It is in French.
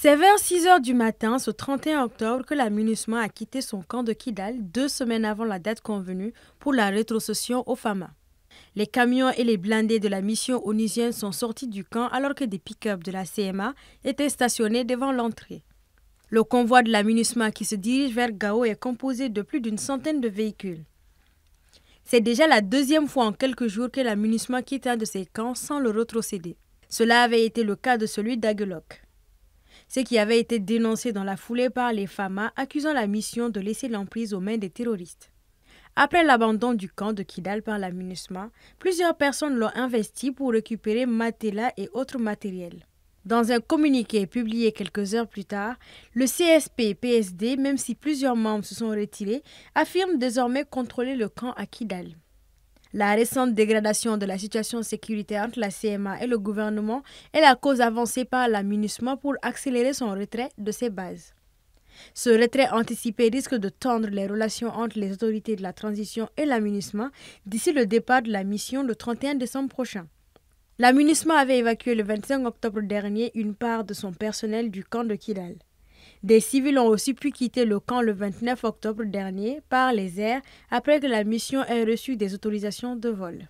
C'est vers 6 h du matin, ce 31 octobre, que la MINUSMA a quitté son camp de Kidal deux semaines avant la date convenue pour la rétrocession au FAMA. Les camions et les blindés de la mission onusienne sont sortis du camp alors que des pick-up de la CMA étaient stationnés devant l'entrée. Le convoi de la MINUSMA qui se dirige vers Gao est composé de plus d'une centaine de véhicules. C'est déjà la deuxième fois en quelques jours que la MINUSMA quitte un de ses camps sans le retrocéder. Cela avait été le cas de celui d'Agueloc ce qui avait été dénoncé dans la foulée par les FAMA, accusant la mission de laisser l'emprise aux mains des terroristes. Après l'abandon du camp de Kidal par la MINUSMA, plusieurs personnes l'ont investi pour récupérer Matela et autres matériels. Dans un communiqué publié quelques heures plus tard, le CSP-PSD, même si plusieurs membres se sont retirés, affirme désormais contrôler le camp à Kidal. La récente dégradation de la situation sécuritaire entre la CMA et le gouvernement est la cause avancée par la pour accélérer son retrait de ses bases. Ce retrait anticipé risque de tendre les relations entre les autorités de la transition et la d'ici le départ de la mission le 31 décembre prochain. La avait évacué le 25 octobre dernier une part de son personnel du camp de Kidal. Des civils ont aussi pu quitter le camp le 29 octobre dernier par les airs après que la mission ait reçu des autorisations de vol.